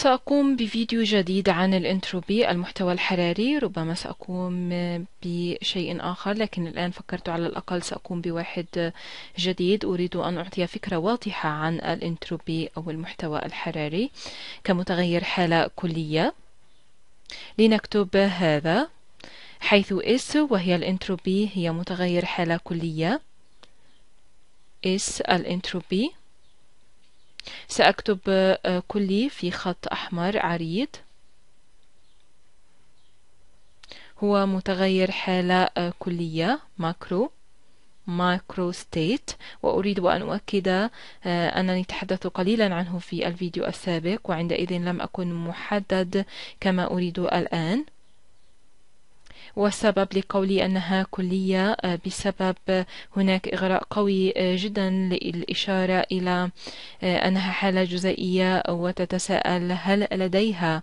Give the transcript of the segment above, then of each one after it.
سأقوم بفيديو جديد عن الانتروبي المحتوى الحراري ربما سأقوم بشيء آخر لكن الآن فكرت على الأقل سأقوم بواحد جديد أريد أن أعطي فكرة واضحة عن الانتروبي أو المحتوى الحراري كمتغير حالة كلية لنكتب هذا حيث اس وهي الانتروبي هي متغير حالة كلية اس الانتروبي سأكتب آه، كلي في خط أحمر عريض هو متغير حالة آه، كلية ماكرو ماكرو ستيت وأريد أن أؤكد آه، أنني تحدثت قليلا عنه في الفيديو السابق وعندئذ لم أكن محدد كما أريد الآن والسبب لقولي أنها كلية آه، بسبب هناك إغراء قوي آه، جدا للإشارة إلى آه، أنها حالة جزيئية وتتساءل هل لديها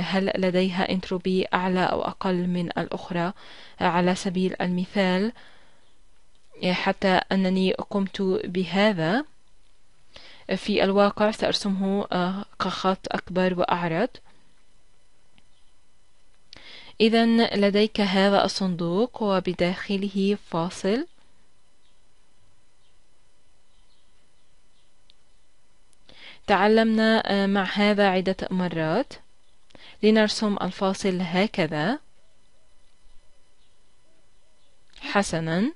هل لديها انتروبي أعلى أو أقل من الأخرى على سبيل المثال حتى أنني قمت بهذا في الواقع سأرسمه كخط أكبر وأعرض إذا لديك هذا الصندوق وبداخله فاصل تعلمنا آه، مع هذا عدة مرات لنرسم الفاصل هكذا حسنا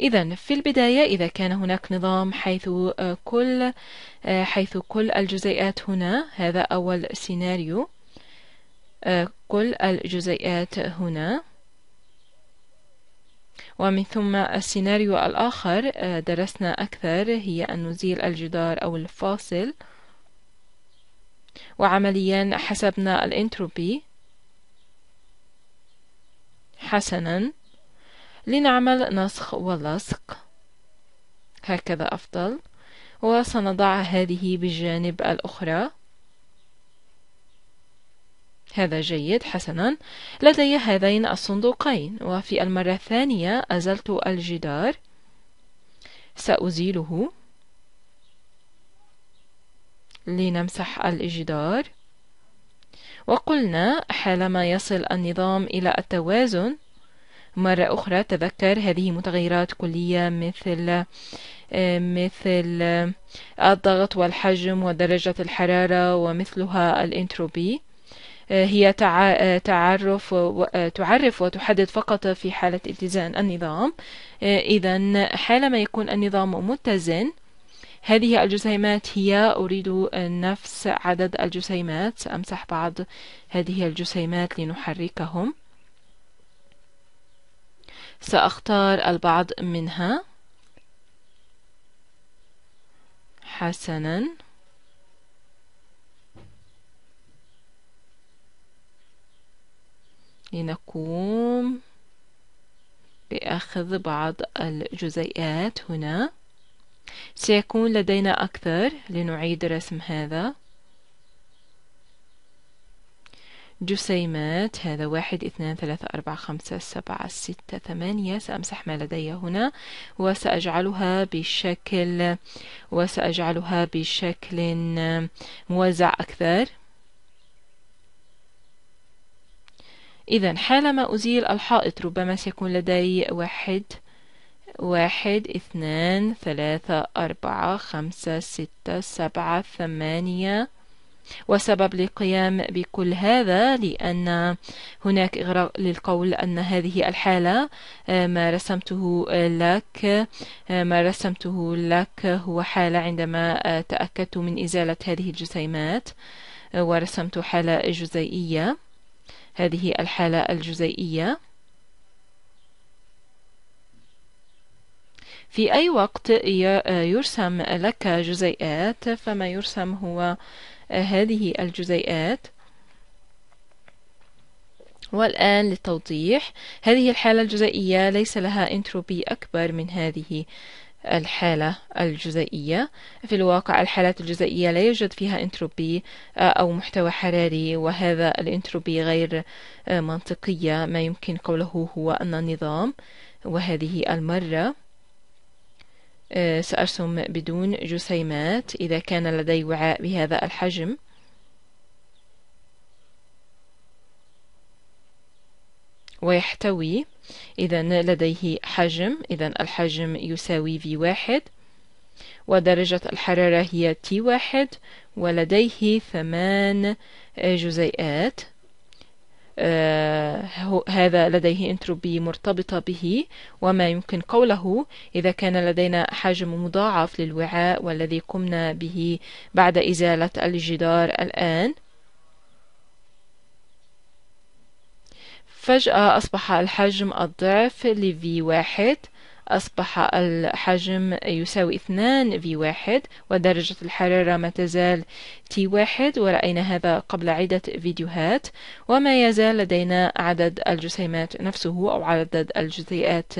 إذا في البداية إذا كان هناك نظام حيث آه، كل آه، حيث كل الجزيئات هنا هذا أول سيناريو آه، كل الجزيئات هنا ومن ثم السيناريو الآخر آه، درسنا أكثر هي أن نزيل الجدار أو الفاصل وعمليا حسبنا الانتروبي حسنا لنعمل نسخ ولصق هكذا أفضل وسنضع هذه بالجانب الأخرى هذا جيد حسنا لدي هذين الصندوقين وفي المرة الثانية أزلت الجدار سأزيله لنمسح الجدار وقلنا حالما يصل النظام إلى التوازن مرة أخرى تذكر هذه متغيرات كلية مثل آه، مثل آه، الضغط والحجم ودرجة الحرارة ومثلها الانتروبي آه، هي آه، تعرف آه، تعرف وتحدد فقط في حالة اتزان النظام إذا حالما يكون النظام متزن هذه الجسيمات هي أريد نفس عدد الجسيمات سأمسح بعض هذه الجسيمات لنحركهم سأختار البعض منها حسناً لنقوم بأخذ بعض الجزيئات هنا سيكون لدينا أكثر لنعيد رسم هذا جسيمات هذا واحد اثنان ثلاثة أربعة خمسة سبعة ستة ثمانية سأمسح ما لدي هنا وسأجعلها بشكل وسأجعلها بشكل موزع أكثر إذا حالما أزيل الحائط ربما سيكون لدي واحد واحد اثنان ثلاثة أربعة خمسة ستة سبعة ثمانية وسبب للقيام بكل هذا لأن هناك إغراء للقول أن هذه الحالة آه، ما رسمته لك آه، ما رسمته لك هو حالة عندما آه، تأكدت من إزالة هذه الجسيمات ورسمت حالة جزيئية هذه الحالة الجزيئية في أي وقت يرسم لك جزيئات فما يرسم هو هذه الجزيئات والآن للتوضيح هذه الحالة الجزيئية ليس لها انتروبي أكبر من هذه الحالة الجزيئية في الواقع الحالات الجزيئية لا يوجد فيها انتروبي آه، أو محتوى حراري وهذا الانتروبي غير آه، منطقية ما يمكن قوله هو أن النظام وهذه المرة آه، سأرسم بدون جسيمات إذا كان لدي وعاء بهذا الحجم ويحتوي إذا لديه حجم إذا الحجم يساوي في واحد ودرجة الحرارة هي تي واحد ولديه ثمان جزيئات آه هذا لديه انتروبي مرتبطة به وما يمكن قوله إذا كان لدينا حجم مضاعف للوعاء والذي قمنا به بعد إزالة الجدار الآن فجأة أصبح الحجم الضعف لفي واحد أصبح الحجم يساوي اثنان في واحد ودرجة الحرارة ما تزال تي واحد ورأينا هذا قبل عدة فيديوهات وما يزال لدينا عدد الجسيمات نفسه أو عدد الجزيئات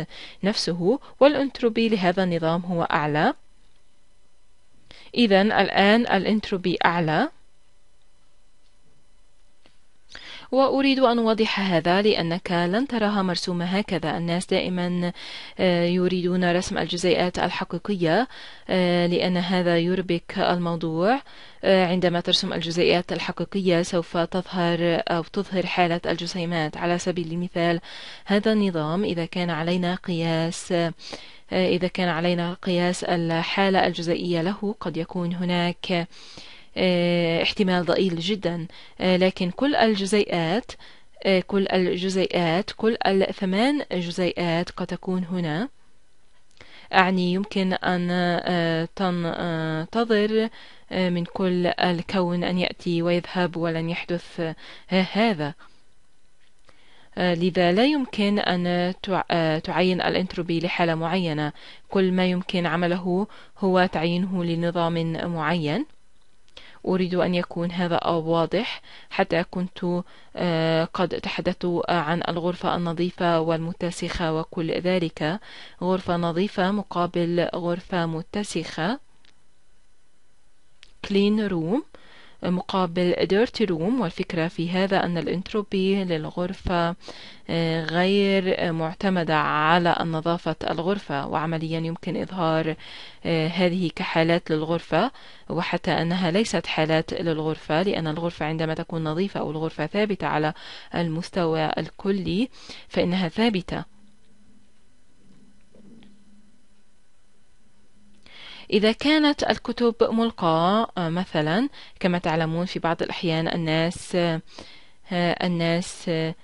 نفسه والأنتروبي لهذا النظام هو أعلى إذا الآن الأنتروبي أعلى وأريد أن أوضح هذا لأنك لن تراها مرسومة هكذا الناس دائما آه، يريدون رسم الجزيئات الحقيقية آه، لأن هذا يربك الموضوع آه، عندما ترسم الجزيئات الحقيقية سوف تظهر أو تظهر حالة الجسيمات على سبيل المثال هذا النظام إذا كان علينا قياس إذا كان علينا قياس الحالة الجزيئية له قد يكون هناك آه، احتمال ضئيل جدا آه، لكن كل الجزيئات آه، كل الجزيئات كل الثمان جزيئات قد تكون هنا أعني يمكن أن تنتظر من كل الكون أن يأتي ويذهب ولن يحدث هذا لذا لا يمكن أن تعين الانتروبي لحالة معينة كل ما يمكن عمله هو تعيينه لنظام معين أريد أن يكون هذا واضح حتى كنت آه، قد تحدثت آه، عن الغرفة النظيفة والمتسخة وكل ذلك غرفة نظيفة مقابل غرفة متسخة clean room مقابل ديرتي روم والفكرة في هذا أن الانتروبي للغرفة آه، غير معتمدة على نظافة الغرفة وعمليا يمكن إظهار آه، هذه كحالات للغرفة وحتى أنها ليست حالات للغرفة لأن الغرفة عندما تكون نظيفة أو الغرفة ثابتة على المستوى الكلي فإنها ثابتة إذا كانت الكتب ملقاة آه، مثلا كما تعلمون في بعض الأحيان الناس آه، الناس آه،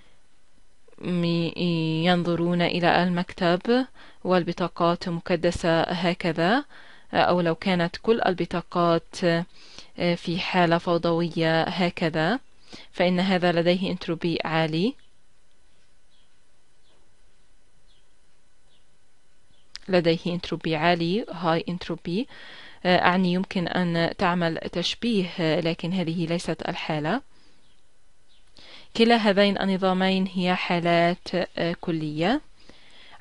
ينظرون إلى المكتب والبطاقات مكدسة هكذا أو لو كانت كل البطاقات في حالة فوضوية هكذا فإن هذا لديه انتروبي عالي لديه انتروبي عالي هاي انتروبي آه، أعني يمكن أن تعمل تشبيه آه، لكن هذه ليست الحالة كلا هذين النظامين هي حالات آه، كلية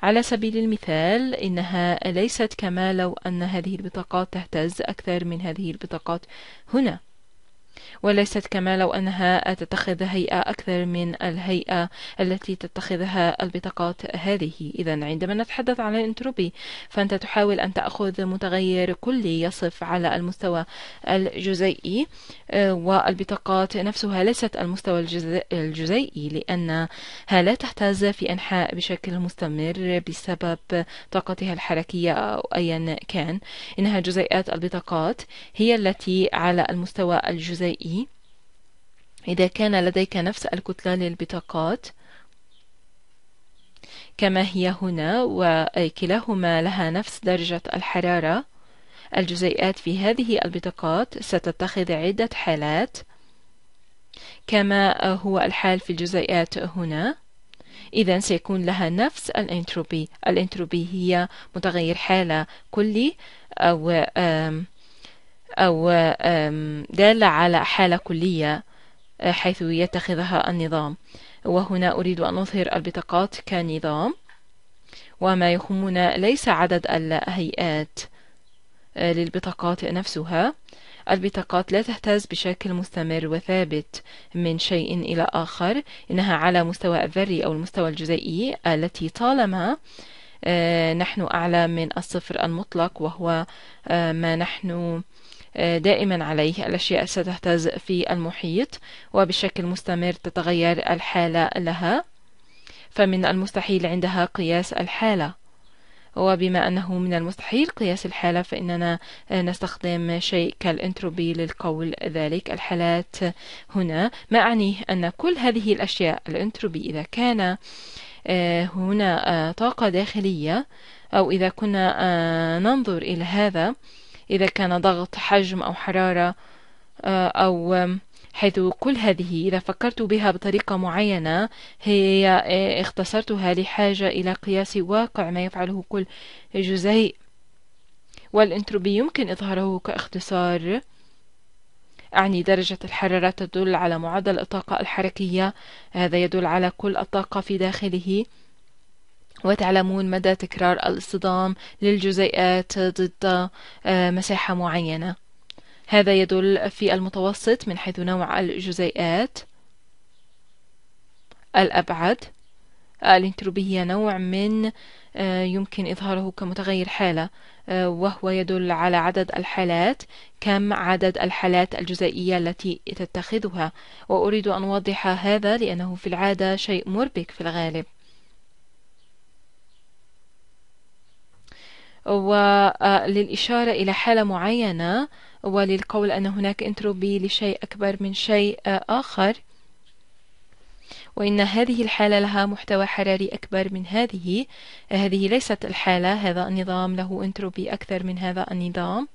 على سبيل المثال إنها ليست كما لو أن هذه البطاقات تهتز أكثر من هذه البطاقات هنا وليست كما لو أنها تتخذ هيئة أكثر من الهيئة التي تتخذها البطاقات هذه إذا عندما نتحدث عن الانتروبي فأنت تحاول أن تأخذ متغير كلي يصف على المستوى الجزيئي آه، والبطاقات نفسها ليست المستوى الجزيئي لأنها لا تهتز في أنحاء بشكل مستمر بسبب طاقتها الحركية أو أيا كان إنها جزيئات البطاقات هي التي على المستوى الجزيئي زي إذا كان لديك نفس الكتلة للبطاقات كما هي هنا وكلاهما لها نفس درجة الحرارة الجزيئات في هذه البطاقات ستتخذ عدة حالات كما هو الحال في الجزيئات هنا إذا سيكون لها نفس الانتروبي الانتروبي هي متغير حالة كلي أو أو دالة على حالة كلية آه، حيث يتخذها النظام وهنا أريد أن أظهر البطاقات كنظام وما يهمنا ليس عدد الهيئات آه، للبطاقات نفسها البطاقات لا تهتز بشكل مستمر وثابت من شيء إلى آخر إنها على مستوى الذري أو المستوى الجزيئي التي طالما آه، نحن أعلى من الصفر المطلق وهو ما نحن دائما عليه الأشياء ستهتز في المحيط وبشكل مستمر تتغير الحالة لها فمن المستحيل عندها قياس الحالة وبما أنه من المستحيل قياس الحالة فإننا نستخدم شيء كالإنتروبي للقول ذلك الحالات هنا ما أعنيه أن كل هذه الأشياء الإنتروبي إذا كان آه، هنا آه، طاقة داخلية أو إذا كنا آه، ننظر إلى هذا إذا كان ضغط حجم أو حرارة آه، أو حيث كل هذه إذا فكرت بها بطريقة معينة هي آه، اختصرتها لحاجة إلى قياس واقع ما يفعله كل جزيء والانتروبي يمكن إظهاره كاختصار أعني درجة الحرارة تدل على معدل الطاقة الحركية هذا يدل على كل الطاقة في داخله وتعلمون مدى تكرار الاصطدام للجزيئات ضد آه، مساحة معينة هذا يدل في المتوسط من حيث نوع الجزيئات الأبعد الانتروبية نوع من آه، يمكن إظهاره كمتغير حالة آه، وهو يدل على عدد الحالات كم عدد الحالات الجزيئية التي تتخذها وأريد أن أوضح هذا لأنه في العادة شيء مربك في الغالب وللإشارة إلى حالة معينة وللقول أن هناك انتروبي لشيء أكبر من شيء آخر وإن هذه الحالة لها محتوى حراري أكبر من هذه هذه ليست الحالة هذا النظام له انتروبي أكثر من هذا النظام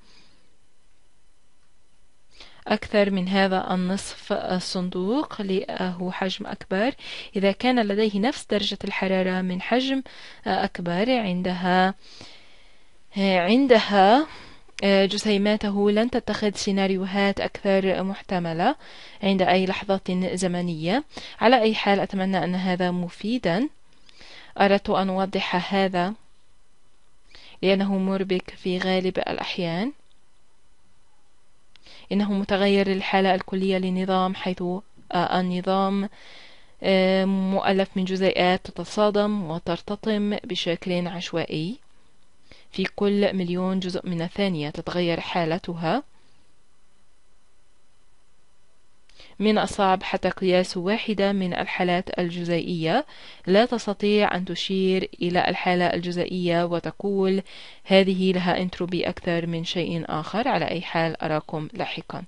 أكثر من هذا النصف الصندوق له حجم أكبر إذا كان لديه نفس درجة الحرارة من حجم أكبر عندها آه، عندها آه، جسيماته لن تتخذ سيناريوهات أكثر محتملة عند أي لحظة زمنية على أي حال أتمنى أن هذا مفيدا أردت أن أوضح هذا لأنه مربك في غالب الأحيان إنه متغير للحالة الكلية للنظام حيث آه، النظام مؤلف من جزيئات تتصادم وترتطم بشكل عشوائي في كل مليون جزء من الثانية تتغير حالتها من الصعب حتى قياس واحدة من الحالات الجزيئية لا تستطيع أن تشير إلى الحالة الجزيئية وتقول هذه لها انتروبي أكثر من شيء آخر على أي حال أراكم لاحقاً